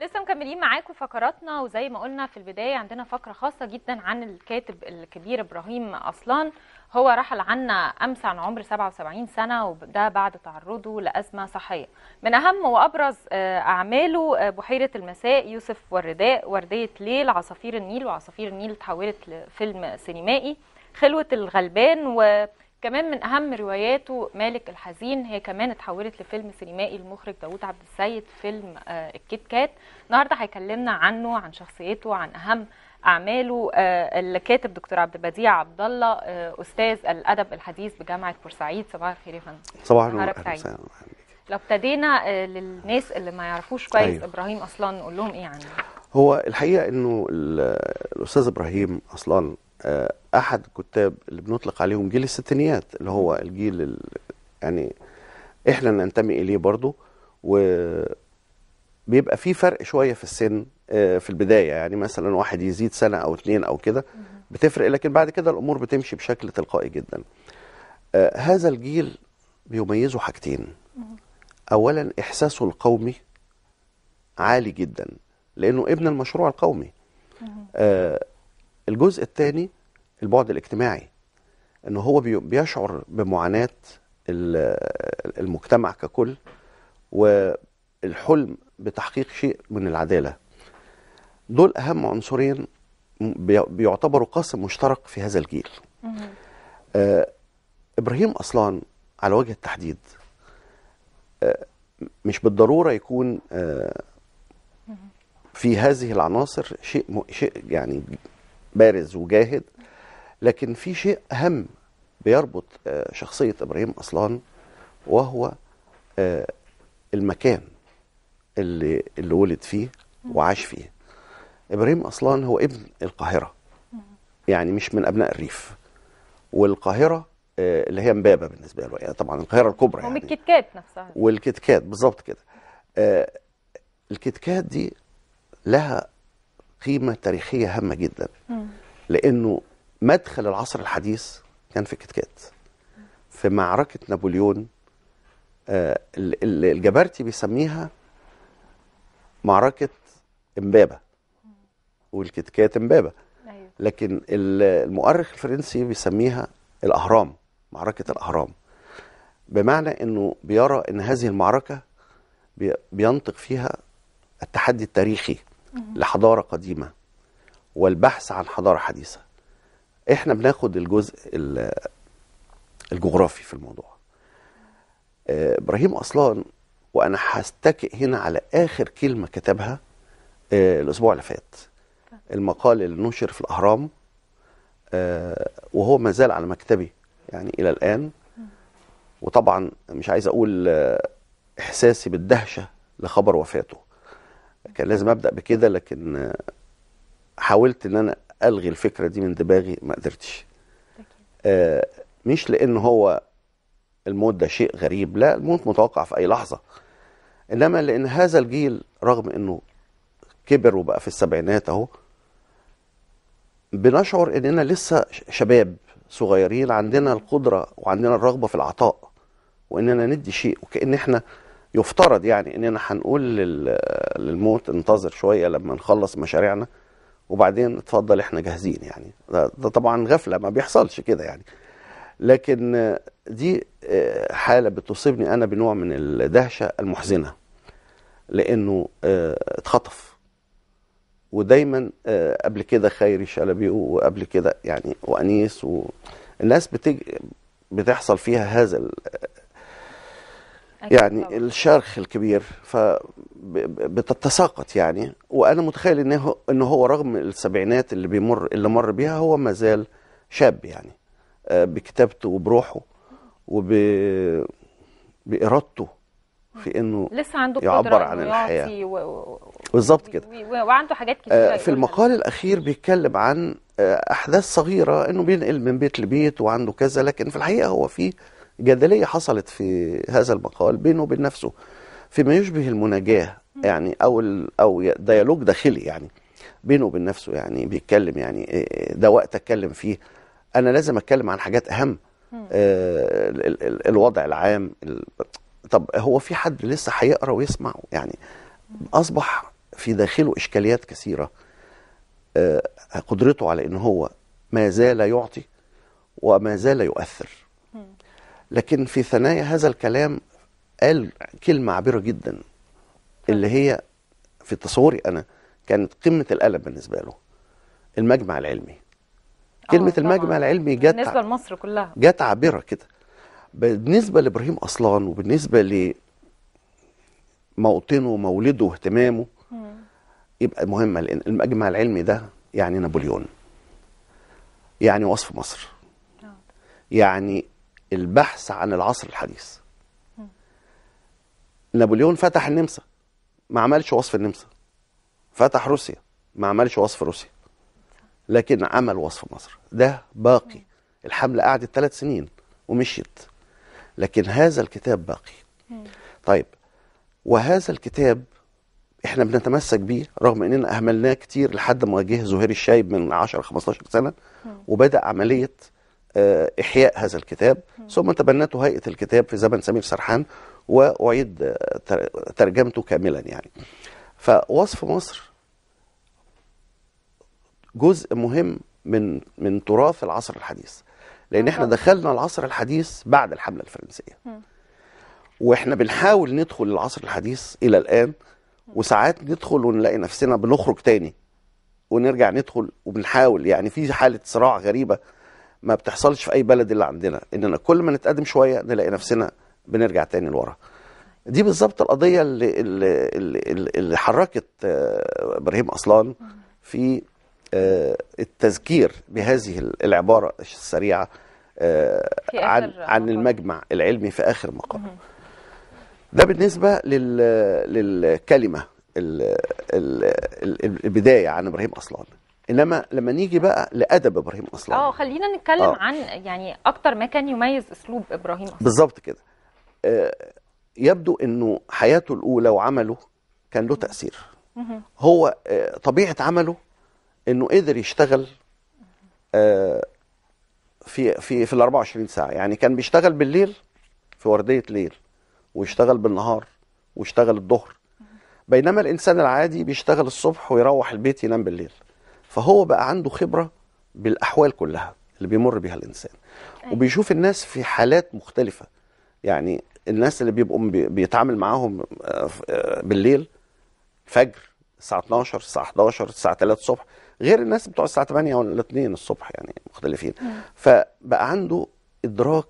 لسه مكملين معاكم فقراتنا وزي ما قلنا في البدايه عندنا فقره خاصه جدا عن الكاتب الكبير ابراهيم اصلان هو رحل عنا امس عن عمر 77 سنه وده بعد تعرضه لازمه صحيه من اهم وابرز آه، اعماله آه، بحيره المساء يوسف والرداء ورديه ليل عصافير النيل وعصافير النيل تحولت لفيلم سينمائي خلوه الغلبان و كمان من أهم رواياته مالك الحزين هي كمان اتحولت لفيلم سينمائي المخرج داوود عبد السيد فيلم آه الكيت كات النهارده هيكلمنا عنه عن شخصيته عن أهم أعماله آه اللي كاتب دكتور عبد البديع عبد الله آه أستاذ الأدب الحديث بجامعة بورسعيد صباح الخير يا فندم صباح النور لو ابتدينا آه، للناس اللي ما يعرفوش كويس أيوه. إبراهيم أصلا نقول لهم إيه عنه هو الحقيقة إنه الأستاذ إبراهيم أصلا آه، احد الكتاب اللي بنطلق عليهم جيل الستينيات اللي هو الجيل اللي يعني احنا ننتمي اليه برضه وبيبقى في فرق شويه في السن آه، في البدايه يعني مثلا واحد يزيد سنه او اتنين او كده بتفرق لكن بعد كده الامور بتمشي بشكل تلقائي جدا آه، هذا الجيل بيميزه حاجتين اولا احساسه القومي عالي جدا لانه ابن المشروع القومي الجزء الثاني البعد الاجتماعي ان هو بيشعر بمعاناه المجتمع ككل والحلم بتحقيق شيء من العداله دول اهم عنصرين بيعتبروا قاسم مشترك في هذا الجيل آه ابراهيم اصلان على وجه التحديد آه مش بالضروره يكون آه في هذه العناصر شيء شيء يعني بارز وجاهد لكن في شيء أهم بيربط آه، شخصية إبراهيم أصلان وهو آه، المكان اللي اللي ولد فيه وعاش فيه إبراهيم أصلان هو ابن القاهرة يعني مش من أبناء الريف والقاهرة آه، اللي هي امبابه بالنسبه له يعني طبعا القاهره الكبرى يعني والكتكات نفسها والكتكات بالظبط كده الكتكات دي لها قيمة تاريخية هامة جدا لأنه مدخل العصر الحديث كان في كتكات في معركة نابليون آه، الجبرتي بيسميها معركة امبابة والكتكات امبابة أيوة. لكن المؤرخ الفرنسي بيسميها الأهرام معركة الأهرام بمعنى أنه بيرى أن هذه المعركة بينطق فيها التحدي التاريخي لحضاره قديمه والبحث عن حضاره حديثه احنا بناخد الجزء الجغرافي في الموضوع آه، ابراهيم اصلان وانا هستكئ هنا على اخر كلمه كتبها آه، الاسبوع اللي فات المقال اللي نشر في الاهرام آه، وهو ما زال على مكتبي يعني الى الان وطبعا مش عايز اقول احساسي بالدهشه لخبر وفاته كان لازم ابدا بكده لكن حاولت ان انا الغي الفكره دي من دماغي ما قدرتش آه مش لان هو الموت ده شيء غريب لا الموت متوقع في اي لحظه انما لان هذا الجيل رغم انه كبر وبقى في السبعينات اهو بنشعر اننا لسه شباب صغيرين عندنا القدره وعندنا الرغبه في العطاء واننا ندي شيء وكان احنا يفترض يعني اننا هنقول للموت انتظر شويه لما نخلص مشاريعنا وبعدين اتفضل احنا جاهزين يعني ده, طبعا غفله ما بيحصلش كده يعني لكن دي آه، حاله بتصيبني انا بنوع من الدهشه المحزنه لانه آه، اتخطف ودايما آه، قبل كده خيري شلبي وقبل كده يعني وانيس والناس بتج... بتحصل فيها هذا يعني طبعا. الشرخ الكبير ف بتتساقط يعني وانا متخيل انه ان هو رغم السبعينات اللي بيمر اللي مر بيها هو ما زال شاب يعني آه، بكتابته وبروحه وب بارادته في انه لسه عنده يعبر عن الحياه و... بالظبط كده و... وعنده حاجات كتير آه، في المقال الاخير بيتكلم عن آه، احداث صغيره انه بينقل من بيت لبيت وعنده كذا لكن في الحقيقه هو فيه جدلية حصلت في هذا المقال بينه وبين نفسه فيما يشبه المناجاة يعني أو أو ديالوج داخلي يعني بينه وبين نفسه يعني بيتكلم يعني إيه، إيه، ده وقت أتكلم فيه أنا لازم أتكلم عن حاجات أهم آه، الوضع العام طب هو في حد لسه هيقرا ويسمع يعني أصبح في داخله إشكاليات كثيرة آه، قدرته على إن هو ما زال يعطي وما زال يؤثر لكن في ثنايا هذا الكلام قال كلمة عبيرة جدا اللي هي في تصوري أنا كانت قمة الألم بالنسبة له المجمع العلمي آه، كلمة طبعا. المجمع العلمي جت بالنسبة لمصر كلها جت عابرة كده بالنسبة لإبراهيم أصلان وبالنسبة لموطنه ومولده واهتمامه يبقى مهمة لأن المجمع العلمي ده يعني نابليون يعني وصف مصر آه. يعني البحث عن العصر الحديث نابليون فتح النمسا ما عملش وصف النمسا فتح روسيا ما عملش وصف روسيا لكن عمل وصف مصر ده باقي الحملة قعدت ثلاث سنين ومشيت لكن هذا الكتاب باقي طيب وهذا الكتاب احنا بنتمسك بيه رغم اننا اهملناه كتير لحد ما جه زهير الشايب من 10 15 سنه وبدا عمليه آه، إحياء هذا الكتاب ثم تبنته هيئة الكتاب في زمن سمير سرحان وأعيد آه، ترجمته كاملا يعني فوصف مصر جزء مهم من من تراث العصر الحديث لأن احنا دخلنا العصر الحديث بعد الحملة الفرنسية واحنا بنحاول ندخل العصر الحديث إلى الآن وساعات ندخل ونلاقي نفسنا بنخرج تاني ونرجع ندخل وبنحاول يعني في حالة صراع غريبة ما بتحصلش في اي بلد اللي عندنا اننا كل ما نتقدم شويه نلاقي نفسنا بنرجع تاني لورا دي بالظبط القضيه اللي اللي, اللي, اللي حركت آه، ابراهيم اصلان في آه، التذكير بهذه العباره السريعه آه، عن عن المجمع العلمي في اخر مقام ده بالنسبه للكلمه البدايه عن ابراهيم اصلان انما لما نيجي بقى لادب ابراهيم اصلا اه خلينا نتكلم آه. عن يعني اكتر ما كان يميز اسلوب ابراهيم اصلا بالظبط كده آه يبدو انه حياته الاولى وعمله كان له تاثير هو آه طبيعه عمله انه قدر يشتغل آه، في في في ال 24 ساعه يعني كان بيشتغل بالليل في ورديه ليل ويشتغل بالنهار ويشتغل الظهر بينما الانسان العادي بيشتغل الصبح ويروح البيت ينام بالليل فهو بقى عنده خبره بالاحوال كلها اللي بيمر بيها الانسان أيوة. وبيشوف الناس في حالات مختلفه يعني الناس اللي بيبقوا بيتعامل معاهم آه، آه، بالليل فجر الساعه 12 الساعه 11 الساعه 3 الصبح غير الناس بتوع الساعه 8 او 2 الصبح يعني مختلفين فبقى عنده ادراك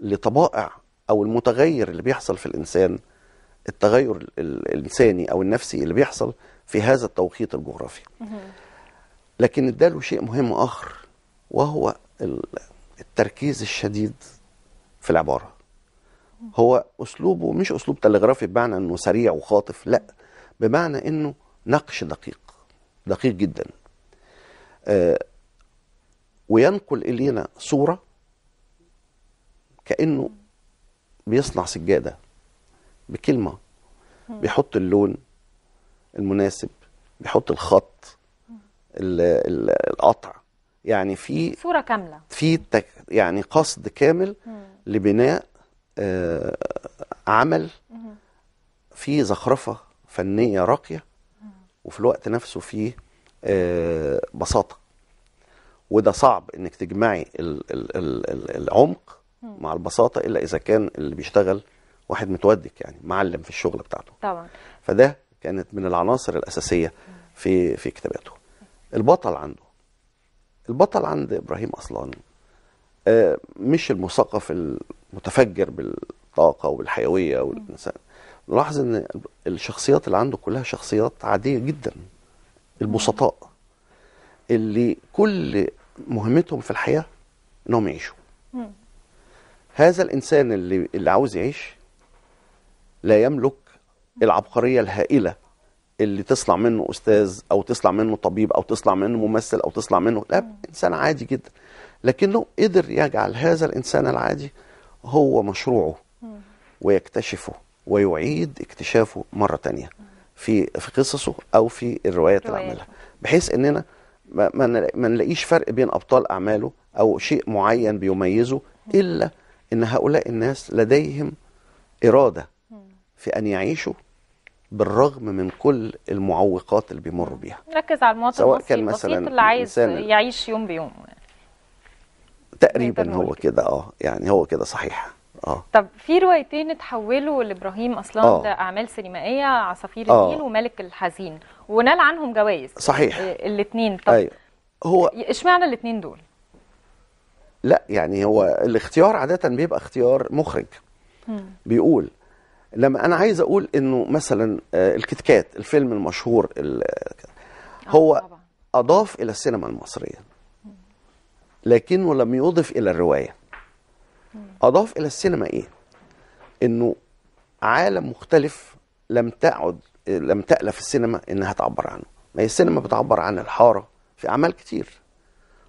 لطبائع او المتغير اللي بيحصل في الانسان التغير الانساني او النفسي اللي بيحصل في هذا التوقيت الجغرافي لكن اداله شيء مهم اخر وهو التركيز الشديد في العباره هو اسلوبه مش اسلوب تلغرافي بمعنى انه سريع وخاطف لا بمعنى انه نقش دقيق دقيق جدا آه وينقل الينا صوره كانه بيصنع سجاده بكلمه بيحط اللون المناسب بيحط الخط القطع يعني في صوره كامله في تك يعني قصد كامل لبناء آه عمل في زخرفه فنيه راقيه وفي الوقت نفسه فيه آه بساطه وده صعب انك تجمعي العمق مع البساطه الا اذا كان اللي بيشتغل واحد متودك يعني معلم في الشغل بتاعته طبعا فده كانت من العناصر الاساسيه في في كتاباته البطل عنده البطل عند ابراهيم اصلا آه، مش المثقف المتفجر بالطاقه والحيويه والانسان نلاحظ ان الشخصيات اللي عنده كلها شخصيات عاديه جدا البسطاء اللي كل مهمتهم في الحياه انهم يعيشوا هذا الانسان اللي اللي عاوز يعيش لا يملك العبقريه الهائله اللي تصلع منه استاذ او تصلع منه طبيب او تصلع منه ممثل او تصلع منه لا انسان عادي جدا لكنه قدر يجعل هذا الانسان العادي هو مشروعه ويكتشفه ويعيد اكتشافه مره تانية في في قصصه او في الروايات اللي عملها بحيث اننا ما نلاقيش فرق بين ابطال اعماله او شيء معين بيميزه الا ان هؤلاء الناس لديهم اراده في ان يعيشوا بالرغم من كل المعوقات اللي بيمر بيها ركز على المواطن سواء كان مثلا اللي عايز يعيش يوم بيوم تقريبا هو كده اه يعني هو كده صحيح اه طب في روايتين اتحولوا لابراهيم اصلا آه. اعمال سينمائيه عصافير آه. النيل وملك الحزين ونال عنهم جوائز صحيح آه، الاثنين طب أيوه. هو اشمعنى الاثنين دول لا يعني هو الاختيار عاده بيبقى اختيار مخرج م. بيقول لما انا عايز اقول انه مثلا آه، الكتكات الفيلم المشهور آه، هو اضاف الى السينما المصريه لكنه لم يضف الى الروايه اضاف الى السينما ايه انه عالم مختلف لم تعد لم تألف السينما انها تعبر عنه ما هي السينما بتعبر عن الحاره في اعمال كتير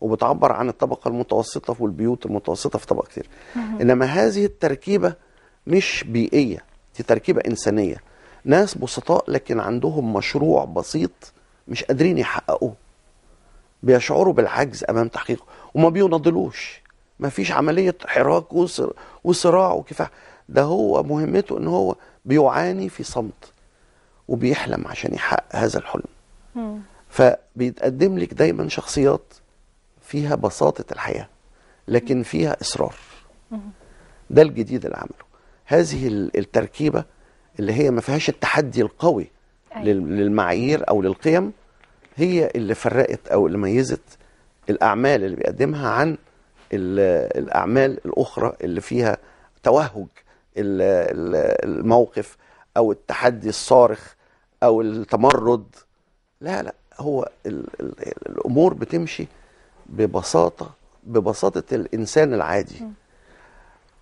وبتعبر عن الطبقه المتوسطه والبيوت المتوسطه في طبقه كتير انما هذه التركيبه مش بيئيه دي تركيبه انسانيه ناس بسطاء لكن عندهم مشروع بسيط مش قادرين يحققوه بيشعروا بالعجز امام تحقيقه وما بيناضلوش ما فيش عمليه حراك وصراع وكفاح ده هو مهمته ان هو بيعاني في صمت وبيحلم عشان يحقق هذا الحلم فبيتقدم لك دايما شخصيات فيها بساطه الحياه لكن فيها اصرار ده الجديد اللي عمله هذه التركيبه اللي هي ما فيهاش التحدي القوي أيوة. للمعايير او للقيم هي اللي فرقت او اللي ميزت الاعمال اللي بيقدمها عن الاعمال الاخرى اللي فيها توهج الموقف او التحدي الصارخ او التمرد لا لا هو الامور بتمشي ببساطه ببساطه الانسان العادي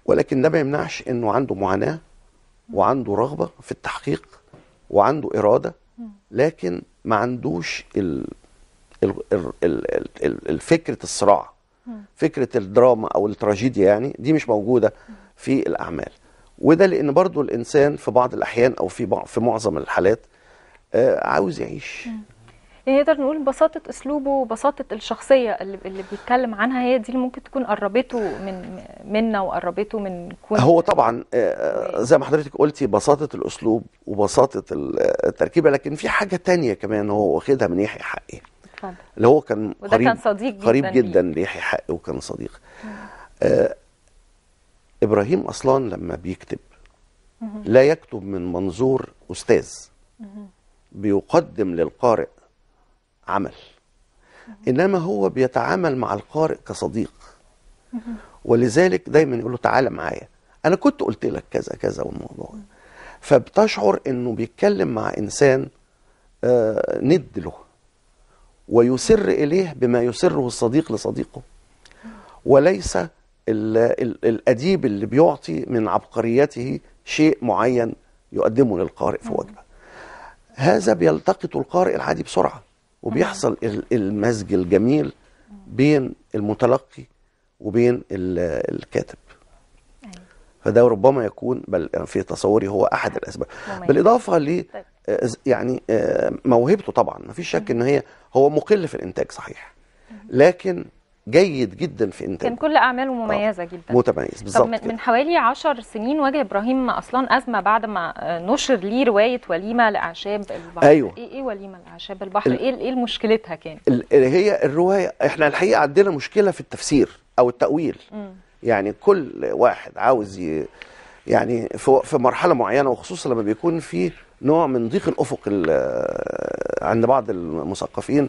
ولكن ده ما يمنعش انه عنده معاناه وعنده رغبه في التحقيق وعنده اراده لكن ما عندوش ال ال ال ال ال ال فكره الصراع فكره الدراما او التراجيديا يعني دي مش موجوده في الاعمال وده لان برضو الانسان في بعض الاحيان او في في معظم الحالات آه، عاوز يعيش يعني نقدر نقول بساطه اسلوبه وبساطه الشخصيه اللي, اللي بيتكلم عنها هي دي اللي ممكن تكون قربته من منا وقربته من كون هو طبعا آه، آه، زي ما حضرتك قلتي بساطه الاسلوب وبساطه آه، التركيبه لكن في حاجه تانية كمان هو واخدها من يحيى حقي اللي هو كان وده قريب كان صديق قريب جدا ليحيى حقي وكان صديق آه ابراهيم اصلا لما بيكتب لا يكتب من منظور استاذ بيقدم للقارئ عمل انما هو بيتعامل مع القارئ كصديق ولذلك دايما يقول له تعالى معايا انا كنت قلت لك كذا كذا والموضوع فبتشعر انه بيتكلم مع انسان آه، ند له ويسر اليه بما يسره الصديق لصديقه وليس الاديب اللي بيعطي من عبقريته شيء معين يقدمه للقارئ في وجبه هذا بيلتقط القارئ العادي بسرعه وبيحصل المزج الجميل بين المتلقي وبين الكاتب أيوة. فده ربما يكون بل في تصوري هو احد الاسباب بالاضافه ل طيب. يعني آه، موهبته طبعا ما فيش شك ان هي هو مقل في الانتاج صحيح لكن جيد جدا في انتاجه كان كل اعماله مميزه آه. جدا متميز بالظبط من, من حوالي 10 سنين واجه ابراهيم اصلا ازمه بعد ما آه، نشر ليه روايه وليمه لاعشاب البحر ايوه ايه, إيه وليمه لاعشاب البحر ايه ايه مشكلتها كانت هي الروايه احنا الحقيقه عندنا مشكله في التفسير او التاويل م. يعني كل واحد عاوز ي... يعني في, في مرحله معينه وخصوصا لما بيكون في نوع من ضيق الافق آه، عند بعض المثقفين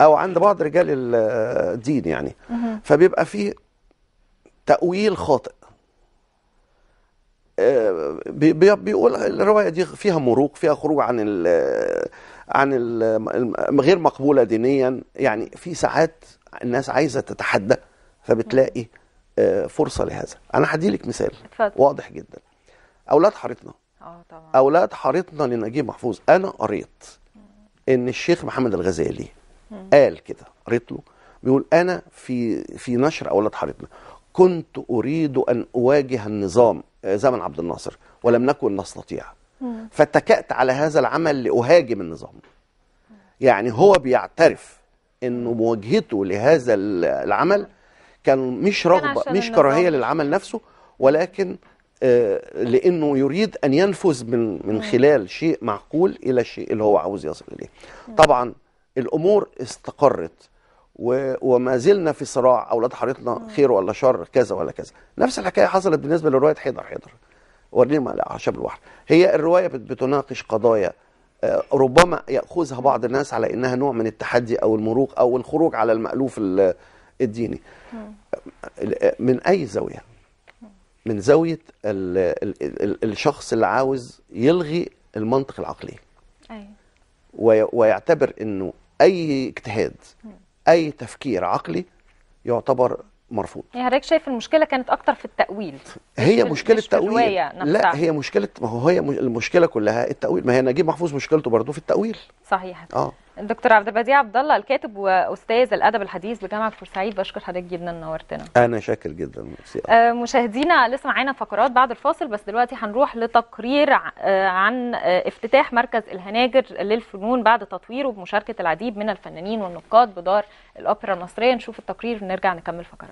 او عند بعض رجال الدين يعني فبيبقى فيه تاويل خاطئ آه، بيقول الروايه دي فيها مروق فيها خروج عن الـ عن الـ غير مقبوله دينيا يعني في ساعات الناس عايزه تتحدى فبتلاقي آه، فرصه لهذا انا هديلك مثال اتفضل. واضح جدا اولاد حارتنا اه طبعا اولاد حارتنا لنجيب محفوظ انا قريت ان الشيخ محمد الغزالي قال كده قريت له بيقول انا في في نشر اولاد حارتنا كنت اريد ان اواجه النظام آه، زمن عبد الناصر ولم نكن نستطيع فاتكأت على هذا العمل لاهاجم النظام يعني هو بيعترف انه مواجهته لهذا العمل كان مش رغبه مش كراهيه للعمل نفسه ولكن آه، لانه يريد ان ينفذ من من خلال شيء معقول الى الشيء اللي هو عاوز يصل اليه طبعا الامور استقرت وما زلنا في صراع اولاد حارتنا آه. خير ولا شر كذا ولا كذا نفس الحكايه حصلت بالنسبه لروايه حيدر حيدر ورنيم على اعشاب البحر هي الروايه بتناقش قضايا آه، ربما ياخذها بعض الناس على انها نوع من التحدي او المروق او الخروج على المالوف الديني آه. من اي زاويه من زاويه الشخص اللي عاوز يلغي المنطق العقلي أيوة. ويعتبر انه اي اجتهاد اي تفكير عقلي يعتبر مرفوض يعني حضرتك شايف المشكله كانت اكتر في التاويل هي مش مشكله مش تاويل لا هي مشكله ما هو هي المشكله كلها التاويل ما هي نجيب محفوظ مشكلته برضه في التاويل صحيح اه دكتور عبد البديع عبد الله الكاتب واستاذ الادب الحديث بجامعه بورسعيد بشكر حضرتك جدا نورتنا انا شاكر جدا آه مشاهدينا لسه معانا فقرات بعد الفاصل بس دلوقتي هنروح لتقرير آه عن آه افتتاح مركز الهناجر للفنون بعد تطويره بمشاركه العديد من الفنانين والنقاد بدار الاوبرا المصريه نشوف التقرير ونرجع نكمل فقرات